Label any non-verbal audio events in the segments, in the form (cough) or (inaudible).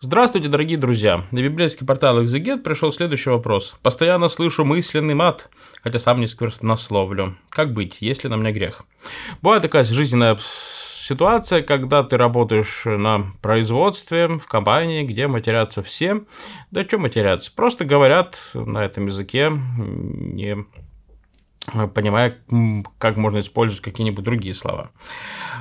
Здравствуйте, дорогие друзья! На библейский портал Exeget пришел следующий вопрос. Постоянно слышу мысленный мат, хотя сам не сквернословлю. Как быть, если на мне грех? Бывает такая жизненная ситуация, когда ты работаешь на производстве, в компании, где матерятся все. Да что матерятся? Просто говорят на этом языке, не Э, понимая, как можно использовать какие-нибудь другие слова.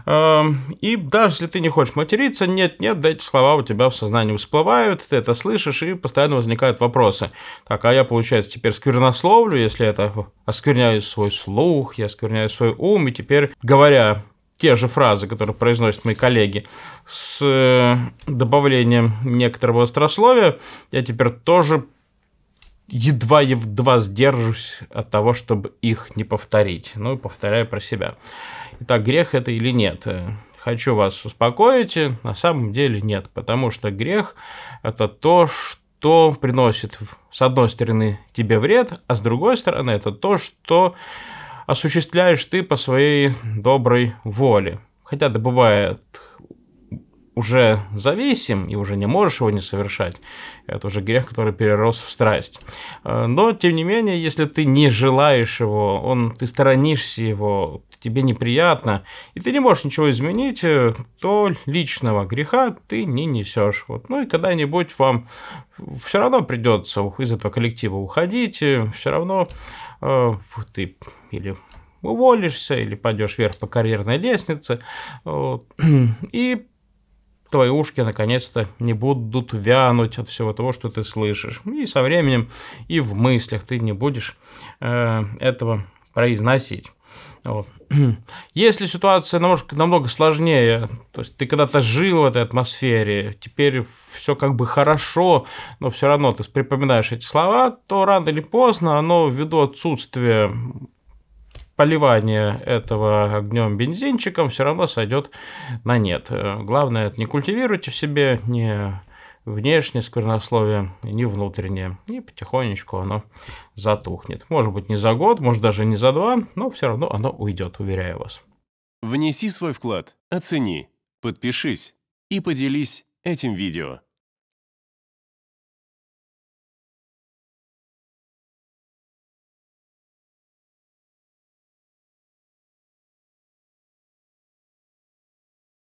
Эм, и даже если ты не хочешь материться, нет-нет, да эти слова у тебя в сознании всплывают, ты это слышишь, и постоянно возникают вопросы. Так, а я, получается, теперь сквернословлю, если это оскверняю свой слух, я оскверняю свой ум, и теперь, говоря те же фразы, которые произносят мои коллеги, с э, добавлением некоторого острословия, я теперь тоже едва-едва сдержусь от того, чтобы их не повторить. Ну повторяю про себя. Итак, грех это или нет? Э, хочу вас успокоить, на самом деле нет, потому что грех – это то, что приносит, с одной стороны, тебе вред, а с другой стороны, это то, что осуществляешь ты по своей доброй воле. Хотя да бывает уже зависим и уже не можешь его не совершать, это уже грех, который перерос в страсть. Э, но, тем не менее, если ты не желаешь его, он, ты сторонишься его, тебе неприятно, и ты не можешь ничего изменить, э, то личного греха ты не несешь. Вот. Ну и когда-нибудь вам все равно придется из этого коллектива уходить, э, все равно э, ты или уволишься, или пойдешь вверх по карьерной лестнице. Вот. И твои ушки наконец-то не будут вянуть от всего того, что ты слышишь. И со временем и в мыслях ты не будешь э, этого произносить. Вот. (clears throat) Если ситуация намного, намного сложнее, то есть ты когда-то жил в этой атмосфере, теперь все как бы хорошо, но все равно ты припоминаешь эти слова, то рано или поздно оно ввиду отсутствия поливание этого огнем бензинчиком все равно сойдет на нет. Главное, это не культивируйте в себе, ни внешнее сквернословие, ни внутреннее. И потихонечку оно затухнет. Может быть, не за год, может, даже не за два, но все равно оно уйдет, уверяю вас. Внеси свой вклад, оцени, подпишись и поделись этим видео.